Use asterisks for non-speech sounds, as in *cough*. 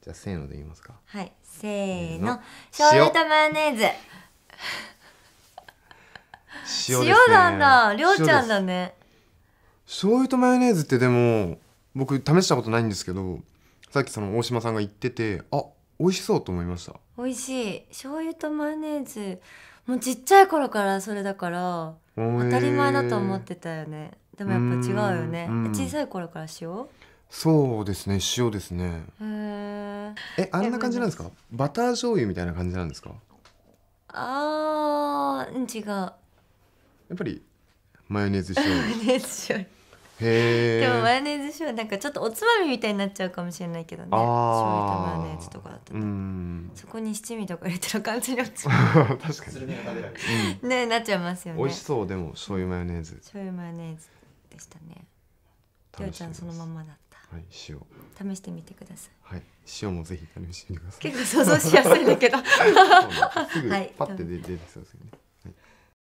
じゃあせーので言いますかはいせーの醤油とマヨネーズ塩でなんだりょうちゃんだね醤油とマヨネーズってでも僕試したことないんですけどさっきその大島さんが言っててあ美味しそうと思いました美味しい醤油とマヨネーズもうちっちゃい頃からそれだから当たり前だと思ってたよねでもやっぱ違うよね小さい頃から塩そうですね塩ですねへん。えあんな感じなんですかバター醤油みたいな感じなんですかあー違うやっぱりマヨネーズ醤油マヨネーズ醤油へでもマヨネーズ醤油なんかちょっとおつまみみたいになっちゃうかもしれないけどね醤油とマヨネーズとかだとそこに七味とか入れてる感じに落ち *laughs* 確かにねなっちゃいますよね美味しそうでも醤油マヨネーズ醤油マヨネーズでしたねりょうちゃんそのままだったはい、塩試してみてください。はい、塩もぜひ試してみてください。結構想像しやすいんだけど。*laughs* はい、パって出てきそうですよね。